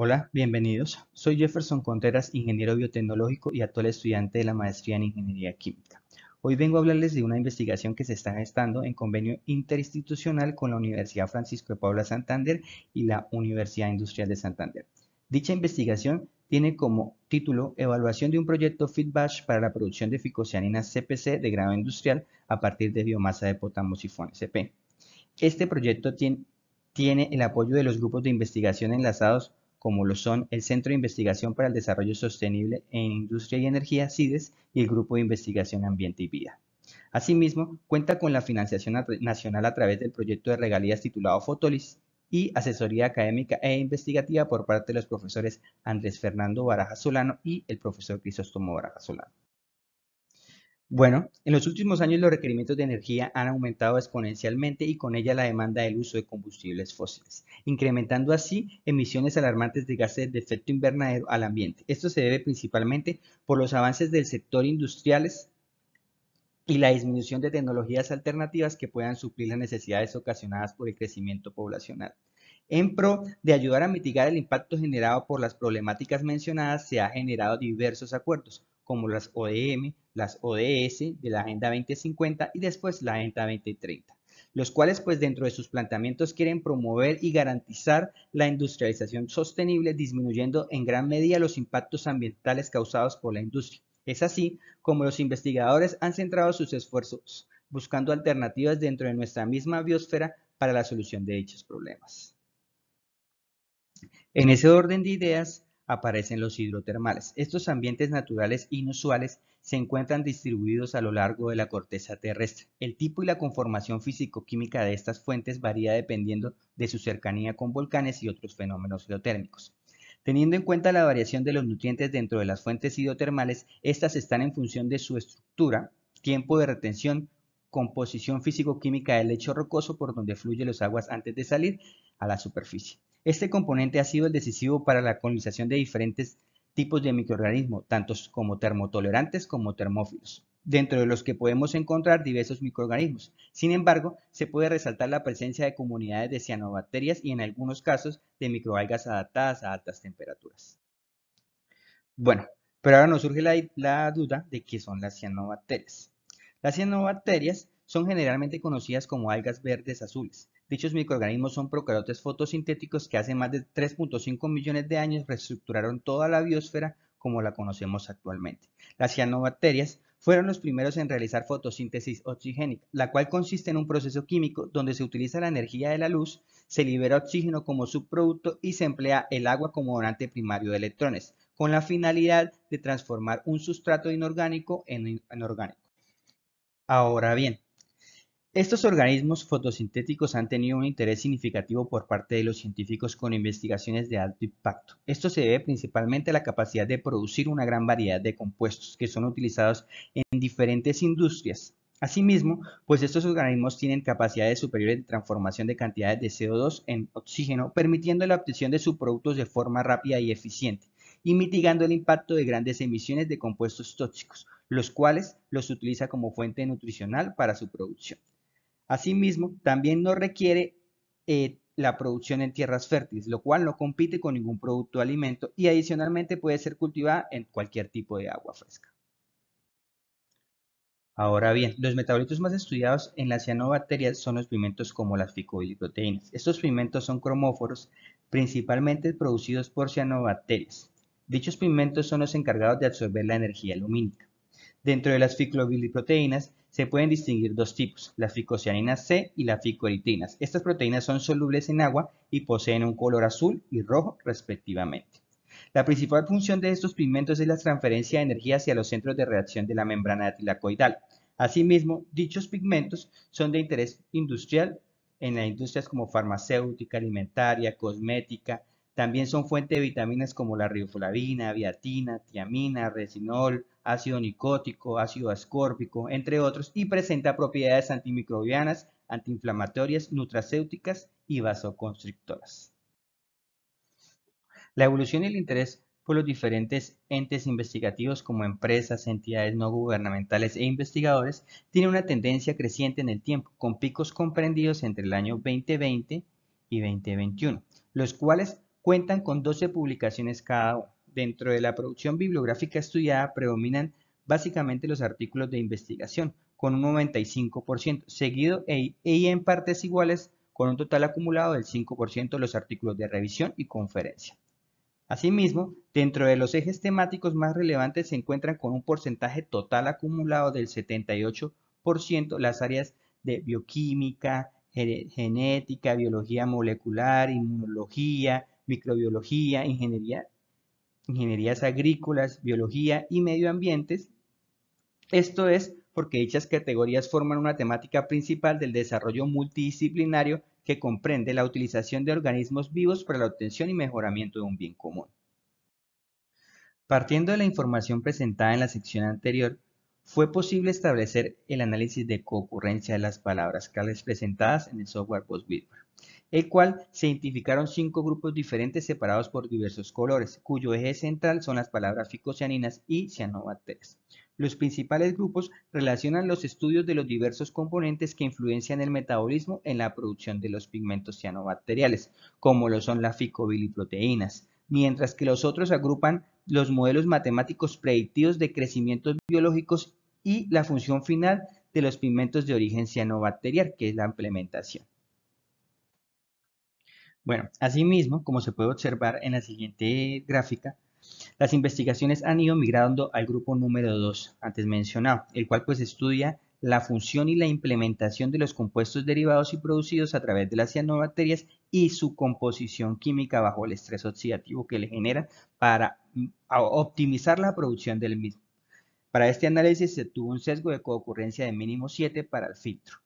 Hola, bienvenidos. Soy Jefferson Contreras, ingeniero biotecnológico y actual estudiante de la maestría en Ingeniería Química. Hoy vengo a hablarles de una investigación que se está gestando en convenio interinstitucional con la Universidad Francisco de Paula Santander y la Universidad Industrial de Santander. Dicha investigación tiene como título Evaluación de un proyecto Feedback para la producción de ficocianina CPC de grado industrial a partir de biomasa de potamosifón CP. Este proyecto tiene el apoyo de los grupos de investigación enlazados como lo son el Centro de Investigación para el Desarrollo Sostenible en Industria y Energía, CIDES, y el Grupo de Investigación Ambiente y Vida. Asimismo, cuenta con la financiación nacional a través del proyecto de regalías titulado Fotolis y asesoría académica e investigativa por parte de los profesores Andrés Fernando Baraja Solano y el profesor Crisóstomo Baraja Solano. Bueno, en los últimos años los requerimientos de energía han aumentado exponencialmente y con ella la demanda del uso de combustibles fósiles, incrementando así emisiones alarmantes de gases de efecto invernadero al ambiente. Esto se debe principalmente por los avances del sector industriales y la disminución de tecnologías alternativas que puedan suplir las necesidades ocasionadas por el crecimiento poblacional. En pro de ayudar a mitigar el impacto generado por las problemáticas mencionadas, se han generado diversos acuerdos, como las ODM, las ODS de la Agenda 2050 y después la Agenda 2030, los cuales pues dentro de sus planteamientos quieren promover y garantizar la industrialización sostenible disminuyendo en gran medida los impactos ambientales causados por la industria. Es así como los investigadores han centrado sus esfuerzos buscando alternativas dentro de nuestra misma biosfera para la solución de dichos problemas. En ese orden de ideas, aparecen los hidrotermales. Estos ambientes naturales inusuales se encuentran distribuidos a lo largo de la corteza terrestre. El tipo y la conformación físico-química de estas fuentes varía dependiendo de su cercanía con volcanes y otros fenómenos geotérmicos. Teniendo en cuenta la variación de los nutrientes dentro de las fuentes hidrotermales, estas están en función de su estructura, tiempo de retención, composición físico-química del lecho rocoso por donde fluyen los aguas antes de salir a la superficie. Este componente ha sido el decisivo para la colonización de diferentes tipos de microorganismos, tanto como termotolerantes como termófilos, dentro de los que podemos encontrar diversos microorganismos. Sin embargo, se puede resaltar la presencia de comunidades de cianobacterias y en algunos casos de microalgas adaptadas a altas temperaturas. Bueno, pero ahora nos surge la, la duda de qué son las cianobacterias. Las cianobacterias son generalmente conocidas como algas verdes azules, Dichos microorganismos son procarotes fotosintéticos que hace más de 3.5 millones de años reestructuraron toda la biosfera como la conocemos actualmente. Las cianobacterias fueron los primeros en realizar fotosíntesis oxigénica, la cual consiste en un proceso químico donde se utiliza la energía de la luz, se libera oxígeno como subproducto y se emplea el agua como donante primario de electrones, con la finalidad de transformar un sustrato inorgánico en orgánico. Ahora bien, estos organismos fotosintéticos han tenido un interés significativo por parte de los científicos con investigaciones de alto impacto. Esto se debe principalmente a la capacidad de producir una gran variedad de compuestos que son utilizados en diferentes industrias. Asimismo, pues estos organismos tienen capacidades superiores de transformación de cantidades de CO2 en oxígeno, permitiendo la obtención de sus productos de forma rápida y eficiente y mitigando el impacto de grandes emisiones de compuestos tóxicos, los cuales los utiliza como fuente nutricional para su producción. Asimismo, también no requiere eh, la producción en tierras fértiles, lo cual no compite con ningún producto de alimento y adicionalmente puede ser cultivada en cualquier tipo de agua fresca. Ahora bien, los metabolitos más estudiados en las cianobacterias son los pigmentos como las ficobiliproteínas. Estos pigmentos son cromóforos, principalmente producidos por cianobacterias. Dichos pigmentos son los encargados de absorber la energía lumínica. Dentro de las ficobiliproteínas se pueden distinguir dos tipos, las ficocianinas C y las ficoeritinas. Estas proteínas son solubles en agua y poseen un color azul y rojo respectivamente. La principal función de estos pigmentos es la transferencia de energía hacia los centros de reacción de la membrana tilacoidal. Asimismo, dichos pigmentos son de interés industrial en las industrias como farmacéutica, alimentaria, cosmética, también son fuente de vitaminas como la riboflavina, biatina, tiamina, resinol, ácido nicótico, ácido ascórbico, entre otros, y presenta propiedades antimicrobianas, antiinflamatorias, nutracéuticas y vasoconstrictoras. La evolución y el interés por los diferentes entes investigativos como empresas, entidades no gubernamentales e investigadores tiene una tendencia creciente en el tiempo, con picos comprendidos entre el año 2020 y 2021, los cuales Cuentan con 12 publicaciones cada uno. Dentro de la producción bibliográfica estudiada predominan básicamente los artículos de investigación, con un 95%, seguido e-, e-, y en partes iguales con un total acumulado del 5% los artículos de revisión y conferencia. Asimismo, dentro de los ejes temáticos más relevantes se encuentran con un porcentaje total acumulado del 78% las áreas de bioquímica, genética, biología molecular, inmunología, microbiología, ingeniería, ingenierías agrícolas, biología y medio ambientes. Esto es porque dichas categorías forman una temática principal del desarrollo multidisciplinario que comprende la utilización de organismos vivos para la obtención y mejoramiento de un bien común. Partiendo de la información presentada en la sección anterior, fue posible establecer el análisis de coocurrencia de las palabras claves presentadas en el software PostBitware, el cual se identificaron cinco grupos diferentes separados por diversos colores, cuyo eje central son las palabras ficocianinas y cianobacterias. Los principales grupos relacionan los estudios de los diversos componentes que influencian el metabolismo en la producción de los pigmentos cianobacteriales, como lo son las ficobiliproteínas, mientras que los otros agrupan los modelos matemáticos predictivos de crecimientos biológicos y la función final de los pigmentos de origen cianobacterial, que es la implementación. Bueno, asimismo, como se puede observar en la siguiente gráfica, las investigaciones han ido migrando al grupo número 2, antes mencionado, el cual pues estudia la función y la implementación de los compuestos derivados y producidos a través de las cianobacterias y su composición química bajo el estrés oxidativo que le genera para mm, optimizar la producción del mismo. Para este análisis se tuvo un sesgo de coocurrencia de mínimo 7 para el filtro.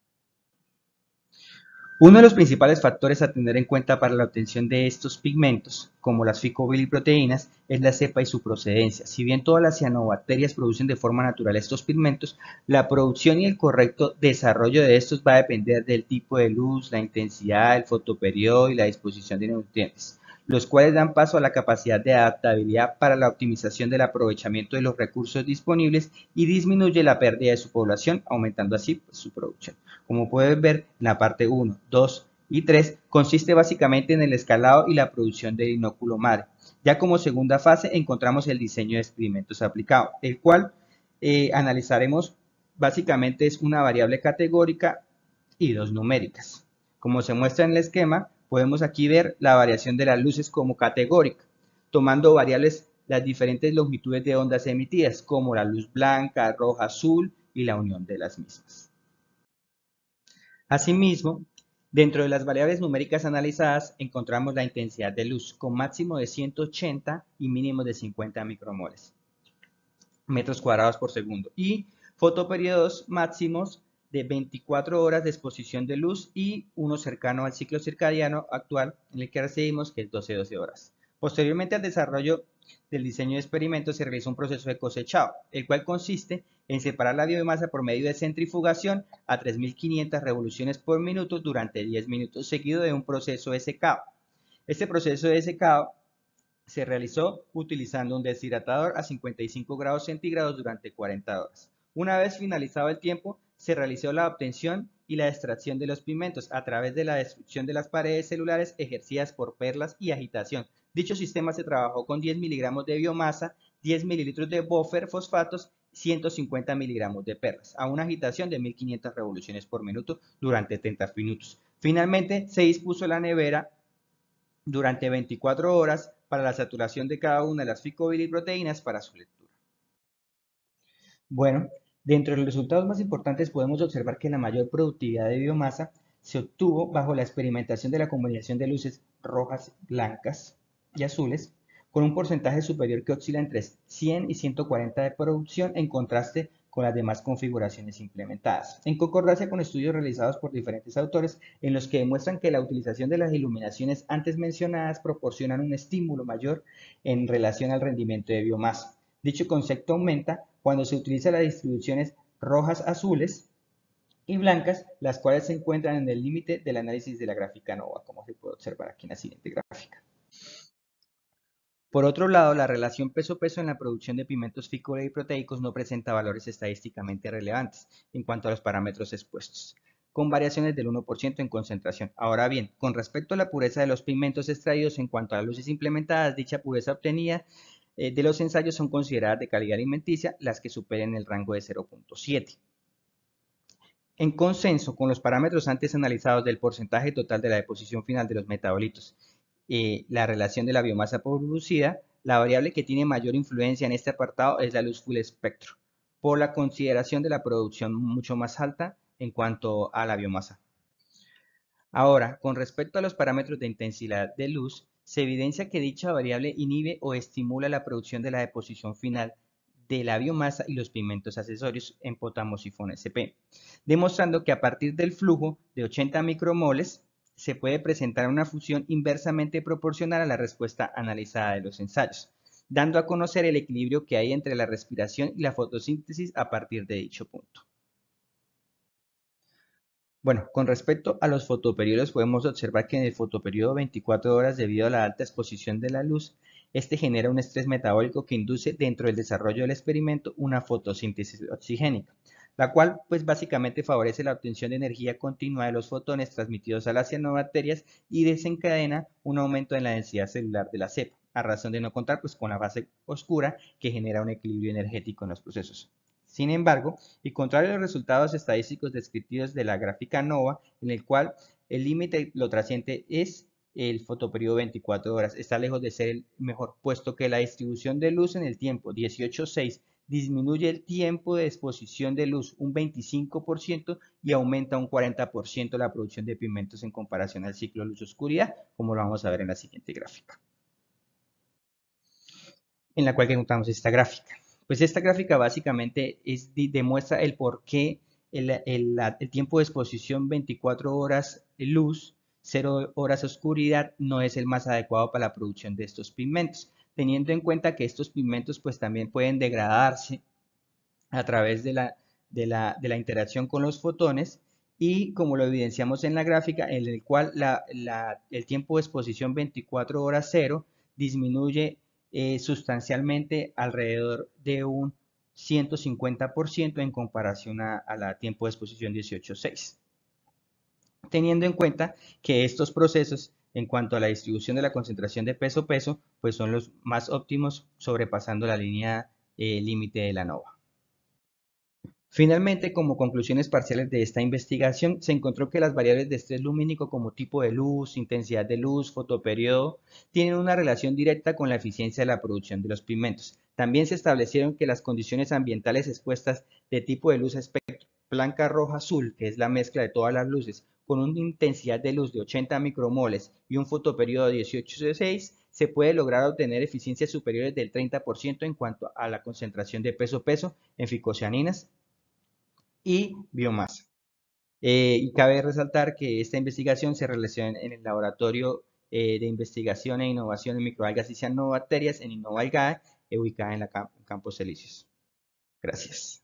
Uno de los principales factores a tener en cuenta para la obtención de estos pigmentos, como las ficobiliproteínas, es la cepa y su procedencia. Si bien todas las cianobacterias producen de forma natural estos pigmentos, la producción y el correcto desarrollo de estos va a depender del tipo de luz, la intensidad, el fotoperiodo y la disposición de nutrientes los cuales dan paso a la capacidad de adaptabilidad para la optimización del aprovechamiento de los recursos disponibles y disminuye la pérdida de su población, aumentando así pues, su producción. Como pueden ver la parte 1, 2 y 3, consiste básicamente en el escalado y la producción del inóculo madre. Ya como segunda fase encontramos el diseño de experimentos aplicado, el cual eh, analizaremos básicamente es una variable categórica y dos numéricas. Como se muestra en el esquema, podemos aquí ver la variación de las luces como categórica, tomando variables las diferentes longitudes de ondas emitidas, como la luz blanca, roja, azul y la unión de las mismas. Asimismo, dentro de las variables numéricas analizadas encontramos la intensidad de luz con máximo de 180 y mínimo de 50 micromoles metros cuadrados por segundo y fotoperiodos máximos de 24 horas de exposición de luz y uno cercano al ciclo circadiano actual en el que recibimos que es 12-12 horas. Posteriormente al desarrollo del diseño de experimentos se realiza un proceso de cosechado, el cual consiste en separar la biomasa por medio de centrifugación a 3.500 revoluciones por minuto durante 10 minutos, seguido de un proceso de secado. Este proceso de secado se realizó utilizando un deshidratador a 55 grados centígrados durante 40 horas. Una vez finalizado el tiempo, se realizó la obtención y la extracción de los pigmentos a través de la destrucción de las paredes celulares ejercidas por perlas y agitación. Dicho sistema se trabajó con 10 miligramos de biomasa, 10 mililitros de buffer fosfatos 150 miligramos de perlas a una agitación de 1500 revoluciones por minuto durante 30 minutos. Finalmente se dispuso la nevera durante 24 horas para la saturación de cada una de las ficobiliproteínas para su lectura. Bueno, Dentro de los resultados más importantes podemos observar que la mayor productividad de biomasa se obtuvo bajo la experimentación de la combinación de luces rojas, blancas y azules, con un porcentaje superior que oscila entre 100 y 140 de producción en contraste con las demás configuraciones implementadas, en concordancia con estudios realizados por diferentes autores en los que demuestran que la utilización de las iluminaciones antes mencionadas proporcionan un estímulo mayor en relación al rendimiento de biomasa. Dicho concepto aumenta cuando se utilizan las distribuciones rojas azules y blancas, las cuales se encuentran en el límite del análisis de la gráfica NOVA, como se puede observar aquí en la siguiente gráfica. Por otro lado, la relación peso-peso en la producción de pigmentos y proteicos no presenta valores estadísticamente relevantes en cuanto a los parámetros expuestos, con variaciones del 1% en concentración. Ahora bien, con respecto a la pureza de los pigmentos extraídos en cuanto a las luces implementadas, dicha pureza obtenida eh, de los ensayos son consideradas de calidad alimenticia las que superen el rango de 0.7. En consenso con los parámetros antes analizados del porcentaje total de la deposición final de los metabolitos, y eh, la relación de la biomasa producida, la variable que tiene mayor influencia en este apartado es la luz full espectro, por la consideración de la producción mucho más alta en cuanto a la biomasa. Ahora, con respecto a los parámetros de intensidad de luz, se evidencia que dicha variable inhibe o estimula la producción de la deposición final de la biomasa y los pigmentos accesorios en potamosifón SP, demostrando que a partir del flujo de 80 micromoles se puede presentar una función inversamente proporcional a la respuesta analizada de los ensayos, dando a conocer el equilibrio que hay entre la respiración y la fotosíntesis a partir de dicho punto. Bueno, con respecto a los fotoperiodos, podemos observar que en el fotoperiodo 24 horas, debido a la alta exposición de la luz, este genera un estrés metabólico que induce dentro del desarrollo del experimento una fotosíntesis oxigénica, la cual pues básicamente favorece la obtención de energía continua de los fotones transmitidos a las cianobacterias y desencadena un aumento en la densidad celular de la cepa, a razón de no contar pues con la base oscura que genera un equilibrio energético en los procesos. Sin embargo, y contrario a los resultados estadísticos descriptivos de la gráfica NOVA, en el cual el límite lo trasciente es el fotoperiodo 24 horas, está lejos de ser el mejor, puesto que la distribución de luz en el tiempo 18.6 disminuye el tiempo de exposición de luz un 25% y aumenta un 40% la producción de pigmentos en comparación al ciclo luz-oscuridad, como lo vamos a ver en la siguiente gráfica, en la cual encontramos esta gráfica. Pues esta gráfica básicamente demuestra el por qué el, tiempo de exposición 24 horas luz, 0 horas oscuridad no es el más adecuado para la producción de estos pigmentos, teniendo en cuenta que estos pigmentos pues también pueden degradarse a través de la, de la, interacción con los fotones y como lo evidenciamos en la gráfica, en el cual el tiempo de exposición 24 horas 0 disminuye eh, sustancialmente alrededor de un 150% en comparación a, la tiempo de exposición 18.6. Teniendo en cuenta que estos procesos en cuanto a la distribución de la concentración de peso-peso, pues son los más óptimos sobrepasando la línea eh, límite de la NOVA. Finalmente, como conclusiones parciales de esta investigación, se encontró que las variables de estrés lumínico como tipo de luz, intensidad de luz, fotoperiodo, tienen una relación directa con la eficiencia de la producción de los pigmentos. También se establecieron que las condiciones ambientales expuestas de tipo de luz espectro blanca, roja, azul, que es la mezcla de todas las luces, con una intensidad de luz de 80 micromoles y un fotoperiodo de 6, se puede lograr obtener eficiencias superiores del 30% en cuanto a la concentración de peso-peso en ficocianinas y biomasa. Eh, y cabe resaltar que esta investigación se realizó en, el laboratorio eh, de investigación e innovación de microalgas y cianobacterias en algae eh, ubicada en la Campus Campos Gracias.